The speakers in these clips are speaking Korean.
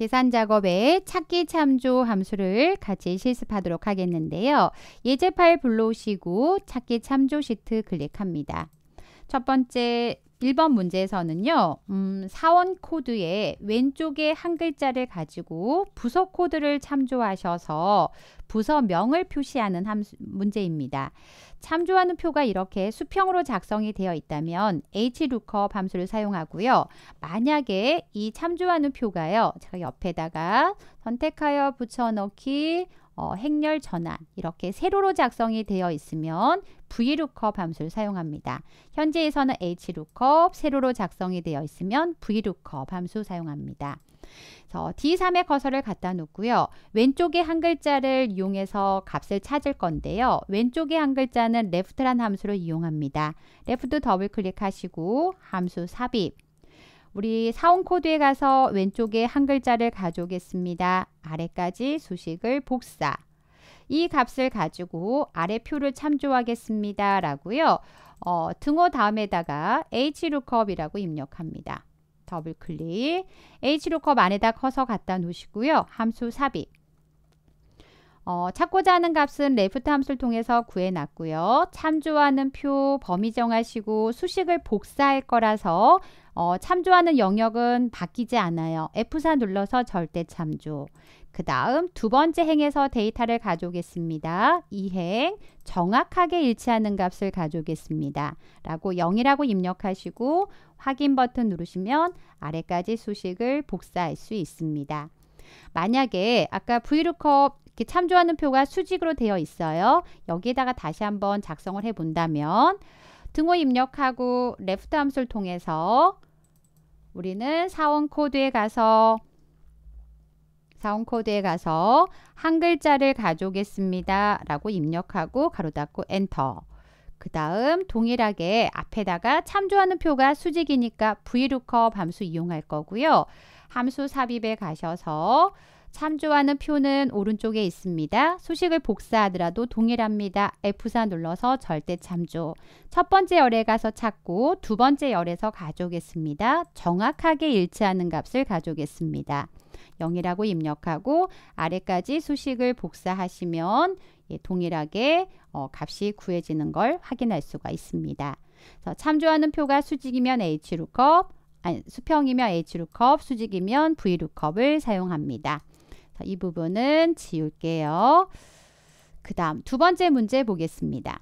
계산 작업에 찾기 참조 함수를 같이 실습하도록 하겠는데요. 예제 파일 불러오시고 찾기 참조 시트 클릭합니다. 첫 번째 1번 문제에서는요. 음, 사원 코드의 왼쪽에 한 글자를 가지고 부서 코드를 참조하셔서 부서명을 표시하는 함수, 문제입니다. 참조하는 표가 이렇게 수평으로 작성이 되어 있다면 hlookup 함수를 사용하고요. 만약에 이 참조하는 표가요. 제가 옆에다가 선택하여 붙여넣기 어, 행렬 전환 이렇게 세로로 작성이 되어 있으면 VLOOKUP 함수를 사용합니다. 현재에서는 HLOOKUP 세로로 작성이 되어 있으면 VLOOKUP 함수 사용합니다. 그래서 d 3의 커서를 갖다 놓고요. 왼쪽에 한 글자를 이용해서 값을 찾을 건데요. 왼쪽에 한 글자는 left란 함수를 이용합니다. left 더블 클릭하시고 함수 삽입 우리 사원 코드에 가서 왼쪽에 한 글자를 가져오겠습니다. 아래까지 수식을 복사 이 값을 가지고 아래 표를 참조하겠습니다. 라고요. 어, 등호 다음에다가 HLOOKUP이라고 입력합니다. 더블 클릭. HLOOKUP 안에다 커서 갖다 놓으시고요. 함수 삽입. 어, 찾고자 하는 값은 레프트 함수를 통해서 구해놨고요. 참조하는 표 범위 정하시고 수식을 복사할 거라서 어, 참조하는 영역은 바뀌지 않아요. F4 눌러서 절대 참조. 그 다음 두 번째 행에서 데이터를 가져오겠습니다. 이 행 정확하게 일치하는 값을 가져오겠습니다. 라고 0이라고 입력하시고 확인 버튼 누르시면 아래까지 수식을 복사할 수 있습니다. 만약에 아까 v 이렇게 참조하는 표가 수직으로 되어 있어요. 여기에다가 다시 한번 작성을 해본다면 등호 입력하고 레프트 함수를 통해서 우리는 사원 코드에 가서 사운코드에 가서 한 글자를 가져오겠습니다. 라고 입력하고 가로 닫고 엔터. 그 다음 동일하게 앞에다가 참조하는 표가 수직이니까 vlookup 함수 이용할 거고요. 함수 삽입에 가셔서 참조하는 표는 오른쪽에 있습니다. 수식을 복사하더라도 동일합니다. F4 눌러서 절대 참조. 첫 번째 열에 가서 찾고 두 번째 열에서 가져오겠습니다. 정확하게 일치하는 값을 가져오겠습니다. 0이라고 입력하고 아래까지 수식을 복사하시면 예, 동일하게 어, 값이 구해지는 걸 확인할 수가 있습니다. 참조하는 표가 수직이면 h l o 아니, 수평이면 h l o 수직이면 v l o 을 사용합니다. 이 부분은 지울게요. 그 다음 두 번째 문제 보겠습니다.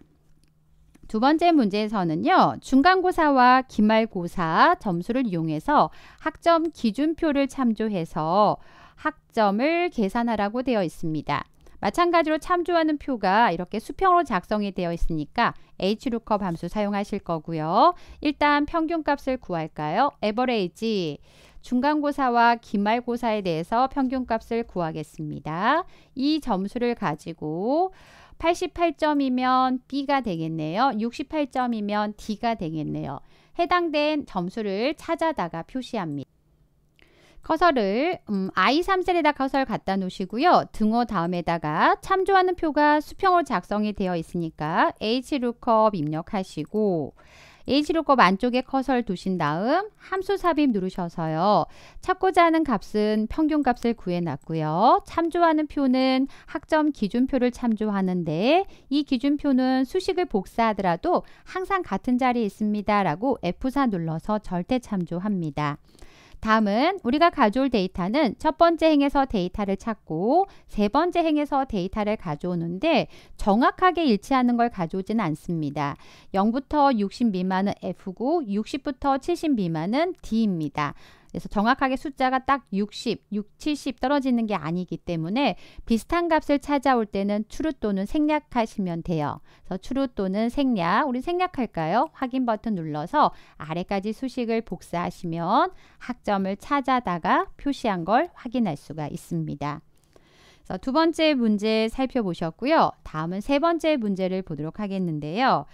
두 번째 문제에서는요. 중간고사와 기말고사 점수를 이용해서 학점 기준표를 참조해서 학점을 계산하라고 되어 있습니다. 마찬가지로 참조하는 표가 이렇게 수평으로 작성이 되어 있으니까 h l o 함수 사용하실 거고요. 일단 평균값을 구할까요? average 중간고사와 기말고사에 대해서 평균값을 구하겠습니다. 이 점수를 가지고 88점이면 B가 되겠네요. 68점이면 D가 되겠네요. 해당된 점수를 찾아다가 표시합니다. 커서를 음, I3셀에다 커서를 갖다 놓으시고요. 등호 다음에다가 참조하는 표가 수평으로 작성이 되어 있으니까 hlookup 입력하시고 A제곱 안쪽에 커서를 두신 다음 함수 삽입 누르셔서요. 찾고자 하는 값은 평균값을 구해놨고요. 참조하는 표는 학점 기준표를 참조하는데 이 기준표는 수식을 복사하더라도 항상 같은 자리에 있습니다. 라고 F4 눌러서 절대 참조합니다. 다음은 우리가 가져올 데이터는 첫 번째 행에서 데이터를 찾고 세 번째 행에서 데이터를 가져오는데 정확하게 일치하는 걸 가져오지는 않습니다. 0부터 60 미만은 F고 60부터 70 미만은 D입니다. 그래서 정확하게 숫자가 딱 60, 6, 70 떨어지는 게 아니기 때문에 비슷한 값을 찾아올 때는 추루 또는 생략하시면 돼요. 그래서 추루 또는 생략, 우리 생략할까요? 확인 버튼 눌러서 아래까지 수식을 복사하시면 학점을 찾아다가 표시한 걸 확인할 수가 있습니다. 두 번째 문제 살펴보셨고요. 다음은 세 번째 문제를 보도록 하겠는데요.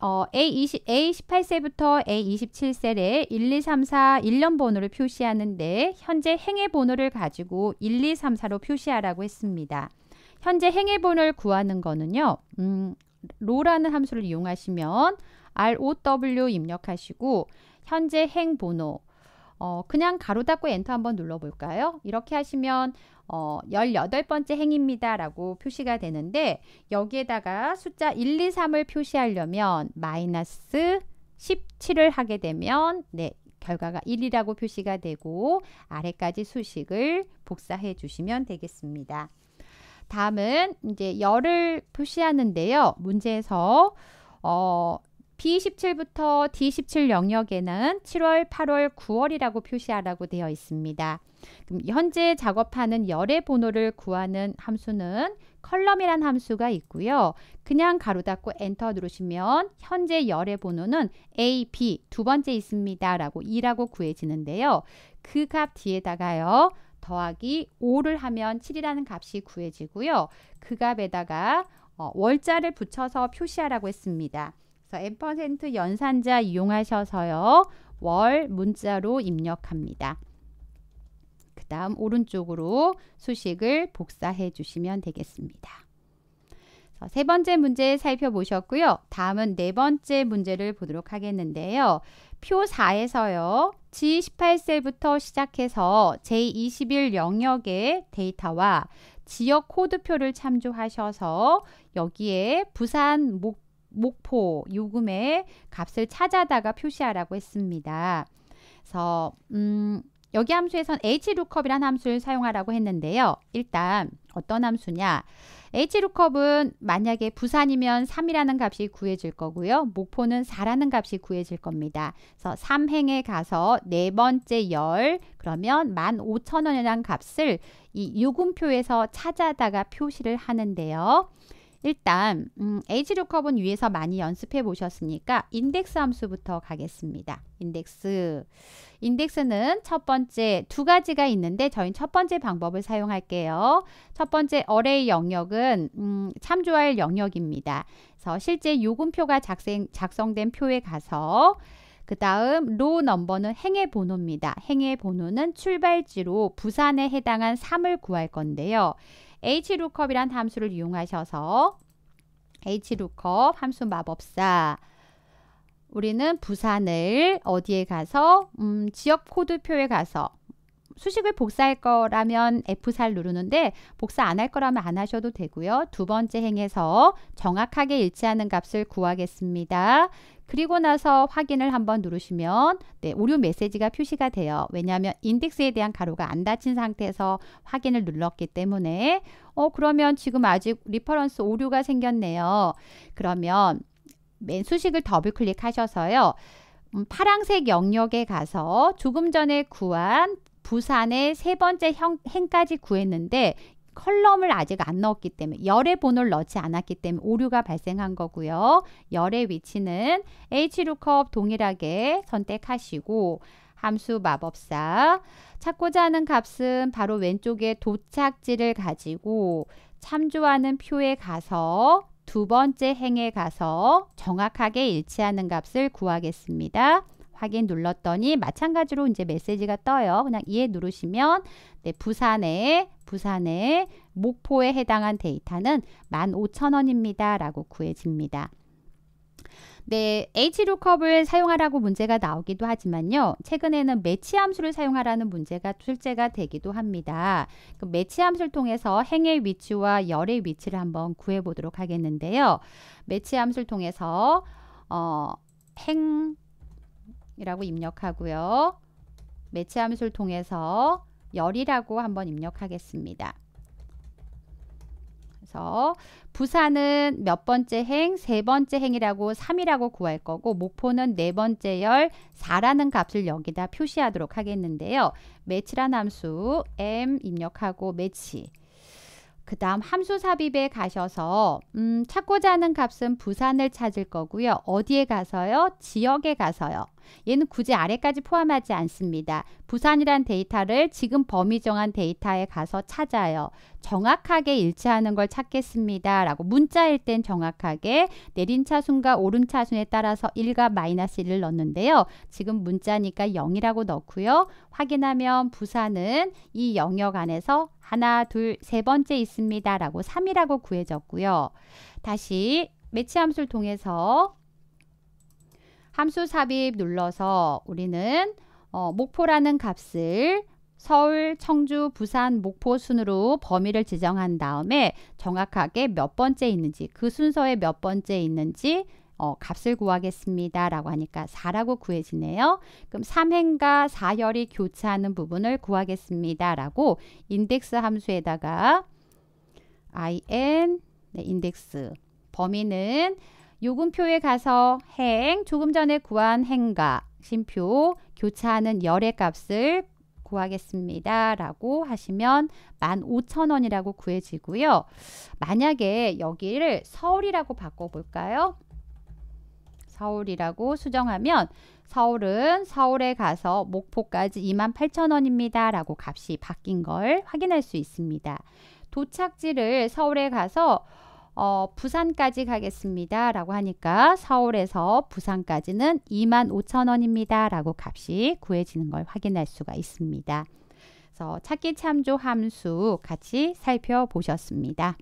어, A20, A18세부터 A27세를 1, 2, 3, 4 1년번호를 표시하는데 현재 행의번호를 가지고 1, 2, 3, 4로 표시하라고 했습니다. 현재 행의번호를 구하는 거는요. 음, 로라는 함수를 이용하시면 ROW 입력하시고 현재 행번호 어, 그냥 가로 닫고 엔터 한번 눌러볼까요? 이렇게 하시면 어, 18번째 행입니다 라고 표시가 되는데 여기에다가 숫자 1, 2, 3을 표시하려면 마이너스 17을 하게 되면 네 결과가 1이라고 표시가 되고 아래까지 수식을 복사해 주시면 되겠습니다. 다음은 이제 열을 표시하는데요. 문제에서 어, B17부터 D17 영역에는 7월, 8월, 9월이라고 표시하라고 되어 있습니다. 그럼 현재 작업하는 열의 번호를 구하는 함수는 컬럼이란 함수가 있고요. 그냥 가로 닫고 엔터 누르시면 현재 열의 번호는 A, B 두 번째 있습니다. 라고 2라고 구해지는데요. 그 값 뒤에다가요. 더하기 5를 하면 7이라는 값이 구해지고요. 그 값에다가 어, 월자를 붙여서 표시하라고 했습니다. 그래서 앰퍼센트 연산자 이용하셔서요. 월 문자로 입력합니다. 그 다음 오른쪽으로 수식을 복사해 주시면 되겠습니다. 세 번째 문제 살펴보셨고요. 다음은 네 번째 문제를 보도록 하겠는데요. 표 4에서요. G18셀부터 시작해서 J21 영역의 데이터와 지역 코드표를 참조하셔서 여기에 부산, 목, 목포 요금의 값을 찾아다가 표시하라고 했습니다. 그래서 음, 여기 함수에선 HLOOKUP이라는 함수를 사용하라고 했는데요. 일단 어떤 함수냐 HLOOKUP은 만약에 부산이면 3이라는 값이 구해질 거고요. 목포는 4라는 값이 구해질 겁니다. 그래서 3행에 가서 네 번째 열 그러면 15,000원이라는 값을 이 요금표에서 찾아다가 표시를 하는데요. 일단 음, 에이지 루컵은 위에서 많이 연습해 보셨으니까 인덱스 함수부터 가겠습니다. 인덱스 인덱스는 첫 번째 두 가지가 있는데 저희 첫 번째 방법을 사용할게요. 첫 번째 어레이 영역은 음, 참조할 영역입니다. 그래서 실제 요금표가 작성, 작성된 표에 가서 그 다음 로 넘버는 행의 번호입니다. 행의 번호는 출발지로 부산에 해당한 3을 구할 건데요. HLOOKUP이란 함수를 이용하셔서 HLOOKUP 함수 마법사 우리는 부산을 어디에 가서 음, 지역 코드표에 가서 수식을 복사할 거라면 F4를 누르는데 복사 안 할 거라면 안 하셔도 되고요. 두 번째 행에서 정확하게 일치하는 값을 구하겠습니다. 그리고 나서 확인을 한번 누르시면 네, 오류 메시지가 표시가 돼요. 왜냐하면 인덱스에 대한 가로가 안 닫힌 상태에서 확인을 눌렀기 때문에 어 그러면 지금 아직 리퍼런스 오류가 생겼네요. 그러면 맨 수식을 더블 클릭하셔서요. 음, 파랑색 영역에 가서 조금 전에 구한 부산의 세 번째 형, 행까지 구했는데 컬럼을 아직 안 넣었기 때문에 열의 번호를 넣지 않았기 때문에 오류가 발생한 거고요. 열의 위치는 H루컵 동일하게 선택하시고 함수 마법사 찾고자 하는 값은 바로 왼쪽에 도착지를 가지고 참조하는 표에 가서 두 번째 행에 가서 정확하게 일치하는 값을 구하겠습니다. 확인 눌렀더니 마찬가지로 이제 메시지가 떠요. 그냥 이에 누르시면 네, 부산에 부산에 목포에 해당한 데이터는 15,000원입니다. 라고 구해집니다. 네, HLOOKUP을 사용하라고 문제가 나오기도 하지만요. 최근에는 매치 함수를 사용하라는 문제가 출제가 되기도 합니다. 그 매치 함수를 통해서 행의 위치와 열의 위치를 한번 구해보도록 하겠는데요. 매치 함수를 통해서 어, 행 이라고 입력하고요. 매체 함수를 통해서 열이라고 한번 입력하겠습니다. 그래서 부산은 몇 번째 행, 세 번째 행이라고 3이라고 구할 거고 목포는 네 번째 열 4라는 값을 여기다 표시하도록 하겠는데요. 매치란 함수 m 입력하고 매치 그 다음 함수 삽입에 가셔서 음, 찾고자 하는 값은 부산을 찾을 거고요. 어디에 가서요? 지역에 가서요. 얘는 굳이 아래까지 포함하지 않습니다. 부산이란 데이터를 지금 범위 정한 데이터에 가서 찾아요. 정확하게 일치하는 걸 찾겠습니다. 라고 문자일 땐 정확하게 내린 차순과 오른 차순에 따라서 1과 마이너스 1을 넣는데요. 지금 문자니까 0이라고 넣고요. 확인하면 부산은 이 영역 안에서 하나, 둘, 세 번째 있습니다. 라고 3이라고 구해졌고요. 다시 매치 함수를 통해서 함수 삽입 눌러서 우리는 어, 목포라는 값을 서울, 청주, 부산, 목포 순으로 범위를 지정한 다음에 정확하게 몇 번째 있는지 그 순서에 몇 번째 있는지 어, 값을 구하겠습니다. 라고 하니까 4라고 구해지네요. 그럼 3행과 4열이 교차하는 부분을 구하겠습니다. 라고 인덱스 함수에다가 in 네, 인덱스 범위는 요금표에 가서 행 조금 전에 구한 행과 심표 교차하는 열의 값을 구하겠습니다. 라고 하시면 15,000원이라고 구해지고요. 만약에 여기를 서울이라고 바꿔볼까요? 서울이라고 수정하면 서울은 서울에 가서 목포까지 28,000원입니다. 라고 값이 바뀐 걸 확인할 수 있습니다. 도착지를 서울에 가서 어, 부산까지 가겠습니다. 라고 하니까 서울에서 부산까지는 25,000원입니다. 라고 값이 구해지는 걸 확인할 수가 있습니다. 그래서 찾기 참조 함수 같이 살펴보셨습니다.